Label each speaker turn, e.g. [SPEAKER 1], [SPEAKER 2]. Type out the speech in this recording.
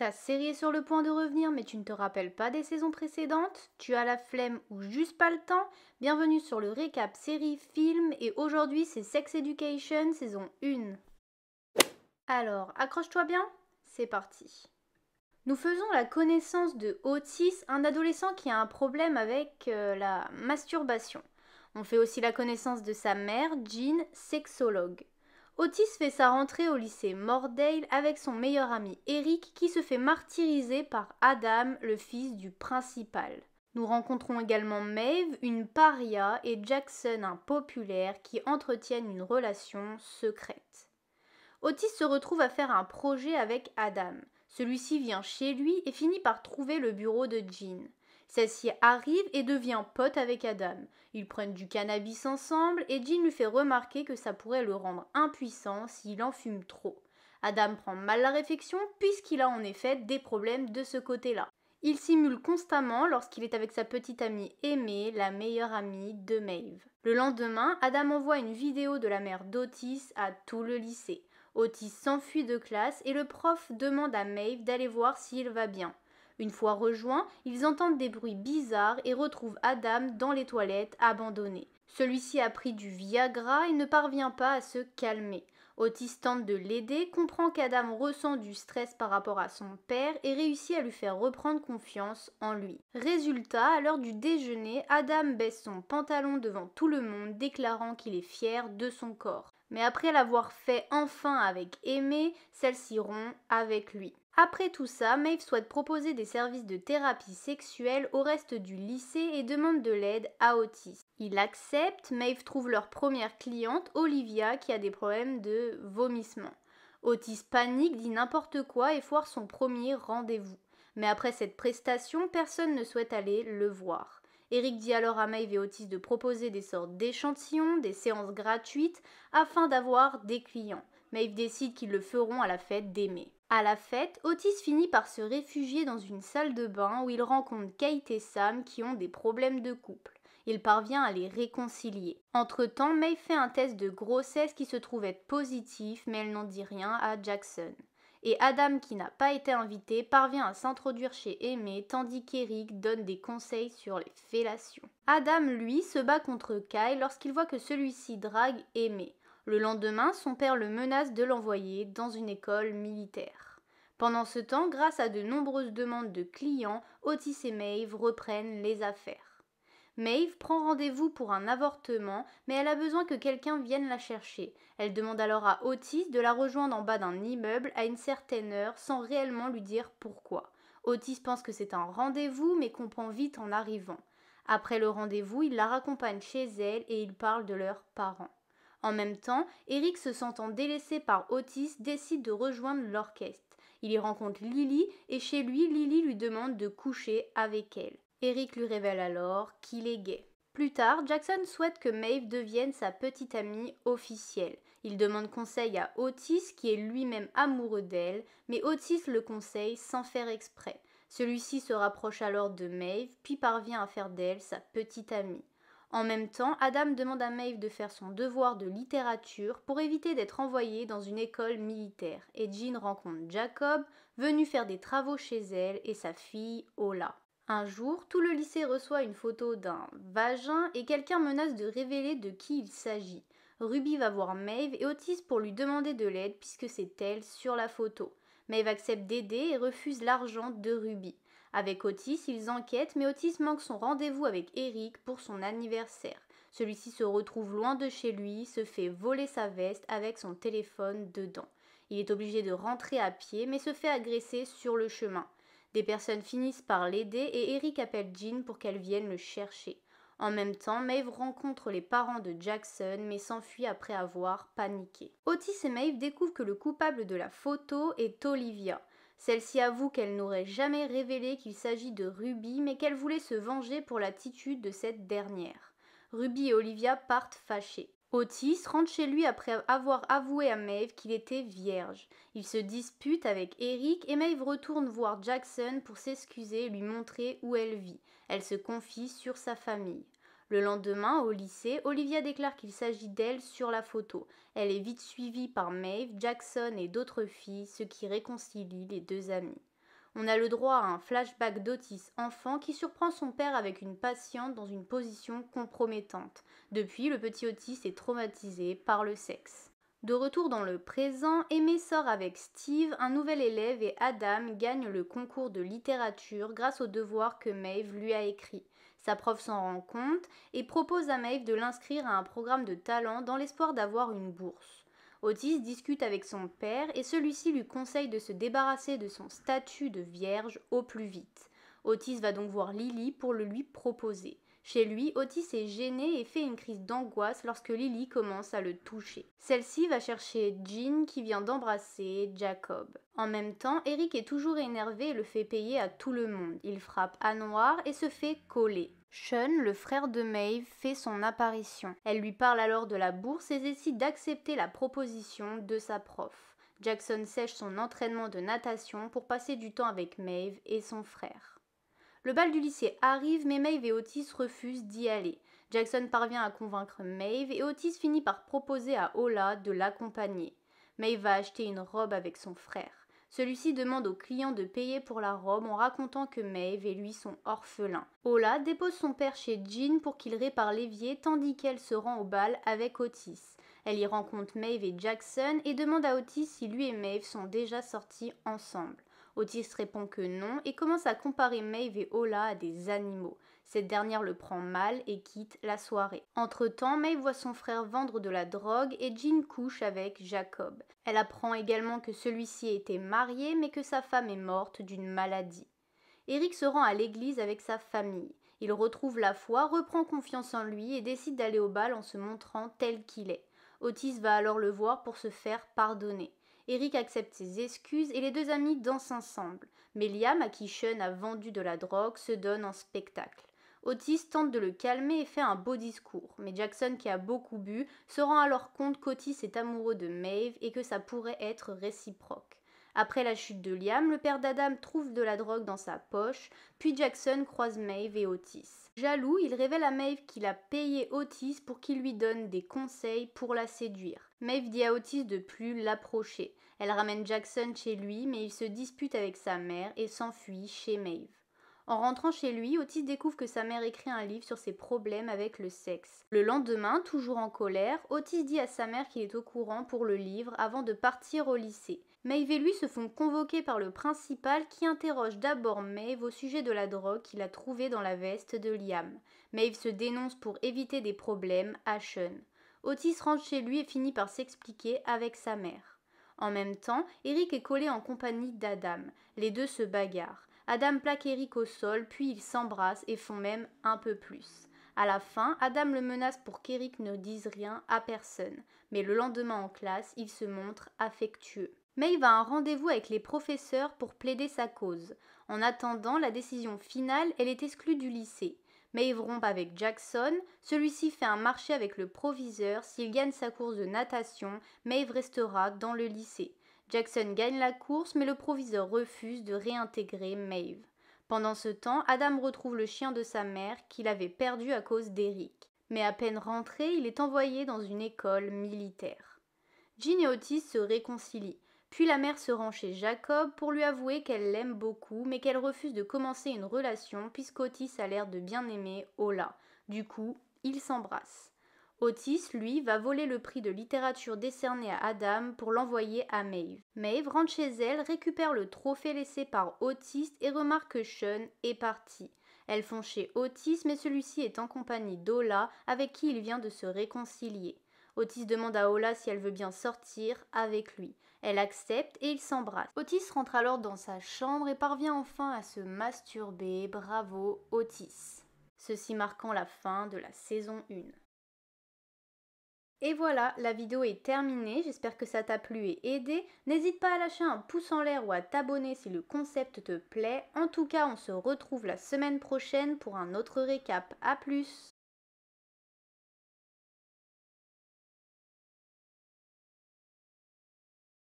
[SPEAKER 1] Ta série est sur le point de revenir mais tu ne te rappelles pas des saisons précédentes Tu as la flemme ou juste pas le temps Bienvenue sur le récap série film et aujourd'hui c'est Sex Education saison 1. Alors, accroche-toi bien, c'est parti. Nous faisons la connaissance de Otis, un adolescent qui a un problème avec euh, la masturbation. On fait aussi la connaissance de sa mère, Jean, sexologue. Otis fait sa rentrée au lycée Mordale avec son meilleur ami Eric qui se fait martyriser par Adam, le fils du principal. Nous rencontrons également Maeve, une paria, et Jackson, un populaire, qui entretiennent une relation secrète. Otis se retrouve à faire un projet avec Adam. Celui-ci vient chez lui et finit par trouver le bureau de Jean. Celle-ci arrive et devient pote avec Adam. Ils prennent du cannabis ensemble et Jean lui fait remarquer que ça pourrait le rendre impuissant s'il en fume trop. Adam prend mal la réflexion puisqu'il a en effet des problèmes de ce côté-là. Il simule constamment lorsqu'il est avec sa petite amie Aimée, la meilleure amie de Maeve. Le lendemain, Adam envoie une vidéo de la mère d'Otis à tout le lycée. Otis s'enfuit de classe et le prof demande à Maeve d'aller voir s'il va bien. Une fois rejoints, ils entendent des bruits bizarres et retrouvent Adam dans les toilettes, abandonnées. Celui-ci a pris du Viagra et ne parvient pas à se calmer. Otis tente de l'aider, comprend qu'Adam ressent du stress par rapport à son père et réussit à lui faire reprendre confiance en lui. Résultat, à l'heure du déjeuner, Adam baisse son pantalon devant tout le monde, déclarant qu'il est fier de son corps. Mais après l'avoir fait enfin avec Aimé, celle-ci rompt avec lui. Après tout ça, Maeve souhaite proposer des services de thérapie sexuelle au reste du lycée et demande de l'aide à Otis. Il accepte, Maeve trouve leur première cliente, Olivia, qui a des problèmes de vomissement. Otis panique, dit n'importe quoi et foire son premier rendez-vous. Mais après cette prestation, personne ne souhaite aller le voir. Eric dit alors à Maeve et Otis de proposer des sortes d'échantillons, des séances gratuites, afin d'avoir des clients. Maeve décide qu'ils le feront à la fête d'aimer. À la fête, Otis finit par se réfugier dans une salle de bain où il rencontre Kate et Sam qui ont des problèmes de couple. Il parvient à les réconcilier. Entre-temps, May fait un test de grossesse qui se trouve être positif, mais elle n'en dit rien à Jackson. Et Adam, qui n'a pas été invité, parvient à s'introduire chez Aimée tandis qu'Eric donne des conseils sur les fellations. Adam, lui, se bat contre Kyle lorsqu'il voit que celui-ci drague Aimée. Le lendemain, son père le menace de l'envoyer dans une école militaire. Pendant ce temps, grâce à de nombreuses demandes de clients, Otis et Maeve reprennent les affaires. Maeve prend rendez-vous pour un avortement, mais elle a besoin que quelqu'un vienne la chercher. Elle demande alors à Otis de la rejoindre en bas d'un immeuble à une certaine heure sans réellement lui dire pourquoi. Otis pense que c'est un rendez-vous mais comprend vite en arrivant. Après le rendez-vous, il la raccompagne chez elle et il parle de leurs parents. En même temps, Eric se sentant délaissé par Otis décide de rejoindre l'orchestre. Il y rencontre Lily et chez lui, Lily lui demande de coucher avec elle. Eric lui révèle alors qu'il est gay. Plus tard, Jackson souhaite que Maeve devienne sa petite amie officielle. Il demande conseil à Otis qui est lui-même amoureux d'elle, mais Otis le conseille sans faire exprès. Celui-ci se rapproche alors de Maeve, puis parvient à faire d'elle sa petite amie. En même temps, Adam demande à Maeve de faire son devoir de littérature pour éviter d'être envoyée dans une école militaire et Jean rencontre Jacob, venu faire des travaux chez elle, et sa fille Ola. Un jour, tout le lycée reçoit une photo d'un vagin et quelqu'un menace de révéler de qui il s'agit. Ruby va voir Maeve et Otis pour lui demander de l'aide puisque c'est elle sur la photo. Maeve accepte d'aider et refuse l'argent de Ruby. Avec Otis, ils enquêtent, mais Otis manque son rendez-vous avec Eric pour son anniversaire. Celui-ci se retrouve loin de chez lui, se fait voler sa veste avec son téléphone dedans. Il est obligé de rentrer à pied, mais se fait agresser sur le chemin. Des personnes finissent par l'aider et Eric appelle Jean pour qu'elle vienne le chercher. En même temps, Maeve rencontre les parents de Jackson mais s'enfuit après avoir paniqué. Otis et Maeve découvrent que le coupable de la photo est Olivia. Celle-ci avoue qu'elle n'aurait jamais révélé qu'il s'agit de Ruby, mais qu'elle voulait se venger pour l'attitude de cette dernière. Ruby et Olivia partent fâchées. Otis rentre chez lui après avoir avoué à Maeve qu'il était vierge. Il se dispute avec Eric et Maeve retourne voir Jackson pour s'excuser et lui montrer où elle vit. Elle se confie sur sa famille. Le lendemain, au lycée, Olivia déclare qu'il s'agit d'elle sur la photo. Elle est vite suivie par Maeve, Jackson et d'autres filles, ce qui réconcilie les deux amies. On a le droit à un flashback d'Otis enfant qui surprend son père avec une patiente dans une position compromettante. Depuis, le petit Otis est traumatisé par le sexe. De retour dans le présent, Aimé sort avec Steve, un nouvel élève, et Adam gagne le concours de littérature grâce au devoir que Maeve lui a écrit. Sa prof s'en rend compte et propose à Maeve de l'inscrire à un programme de talent dans l'espoir d'avoir une bourse. Otis discute avec son père et celui-ci lui conseille de se débarrasser de son statut de vierge au plus vite. Otis va donc voir Lily pour le lui proposer. Chez lui, Otis est gêné et fait une crise d'angoisse lorsque Lily commence à le toucher. Celle-ci va chercher Jean qui vient d'embrasser Jacob. En même temps, Eric est toujours énervé et le fait payer à tout le monde. Il frappe à noir et se fait coller. Sean, le frère de Maeve, fait son apparition. Elle lui parle alors de la bourse et décide d'accepter la proposition de sa prof. Jackson sèche son entraînement de natation pour passer du temps avec Maeve et son frère. Le bal du lycée arrive, mais Maeve et Otis refusent d'y aller. Jackson parvient à convaincre Maeve et Otis finit par proposer à Ola de l'accompagner. Maeve va acheter une robe avec son frère. Celui-ci demande au client de payer pour la robe en racontant que Maeve et lui sont orphelins. Ola dépose son père chez Jean pour qu'il répare l'évier tandis qu'elle se rend au bal avec Otis. Elle y rencontre Maeve et Jackson et demande à Otis si lui et Maeve sont déjà sortis ensemble. Otis répond que non et commence à comparer Maeve et Ola à des animaux. Cette dernière le prend mal et quitte la soirée. Entre-temps, Maeve voit son frère vendre de la drogue et Jean couche avec Jacob. Elle apprend également que celui-ci était marié mais que sa femme est morte d'une maladie. Eric se rend à l'église avec sa famille. Il retrouve la foi, reprend confiance en lui et décide d'aller au bal en se montrant tel qu'il est. Otis va alors le voir pour se faire pardonner. Eric accepte ses excuses et les deux amis dansent ensemble. Mais Liam, à qui Sean a vendu de la drogue, se donne en spectacle. Otis tente de le calmer et fait un beau discours, mais Jackson, qui a beaucoup bu, se rend alors compte qu'Otis est amoureux de Maeve et que ça pourrait être réciproque. Après la chute de Liam, le père d'Adam trouve de la drogue dans sa poche, puis Jackson croise Maeve et Otis. Jaloux, il révèle à Maeve qu'il a payé Otis pour qu'il lui donne des conseils pour la séduire. Maeve dit à Otis de plus l'approcher. Elle ramène Jackson chez lui, mais il se dispute avec sa mère et s'enfuit chez Maeve. En rentrant chez lui, Otis découvre que sa mère écrit un livre sur ses problèmes avec le sexe. Le lendemain, toujours en colère, Otis dit à sa mère qu'il est au courant pour le livre avant de partir au lycée. Maeve et lui se font convoquer par le principal qui interroge d'abord Maeve au sujet de la drogue qu'il a trouvée dans la veste de Liam. Maeve se dénonce pour éviter des problèmes à Sean. Otis rentre chez lui et finit par s'expliquer avec sa mère. En même temps, Eric est collé en compagnie d'Adam. Les deux se bagarrent. Adam plaque Eric au sol, puis ils s'embrassent et font même un peu plus. À la fin, Adam le menace pour qu'Eric ne dise rien à personne. Mais le lendemain en classe, il se montre affectueux. May va à un rendez-vous avec les professeurs pour plaider sa cause. En attendant la décision finale, elle est exclue du lycée. Maeve rompt avec Jackson. Celui-ci fait un marché avec le proviseur. S'il gagne sa course de natation, Maeve restera dans le lycée. Jackson gagne la course, mais le proviseur refuse de réintégrer Maeve. Pendant ce temps, Adam retrouve le chien de sa mère qu'il avait perdu à cause d'Eric. Mais à peine rentré, il est envoyé dans une école militaire. Jean et Otis se réconcilient. Puis la mère se rend chez Jacob pour lui avouer qu'elle l'aime beaucoup, mais qu'elle refuse de commencer une relation puisqu'Otis a l'air de bien aimer Ola. Du coup, ils s'embrassent. Otis, lui, va voler le prix de littérature décerné à Adam pour l'envoyer à Maeve. Maeve rentre chez elle, récupère le trophée laissé par Otis et remarque que Sean est parti. Elles font chez Otis, mais celui-ci est en compagnie d'Ola, avec qui il vient de se réconcilier. Otis demande à Ola si elle veut bien sortir avec lui. Elle accepte et ils s'embrassent. Otis rentre alors dans sa chambre et parvient enfin à se masturber. Bravo Otis. Ceci marquant la fin de la saison 1. Et voilà, la vidéo est terminée, j'espère que ça t'a plu et aidé. N'hésite pas à lâcher un pouce en l'air ou à t'abonner si le concept te plaît. En tout cas, on se retrouve la semaine prochaine pour un autre récap. A plus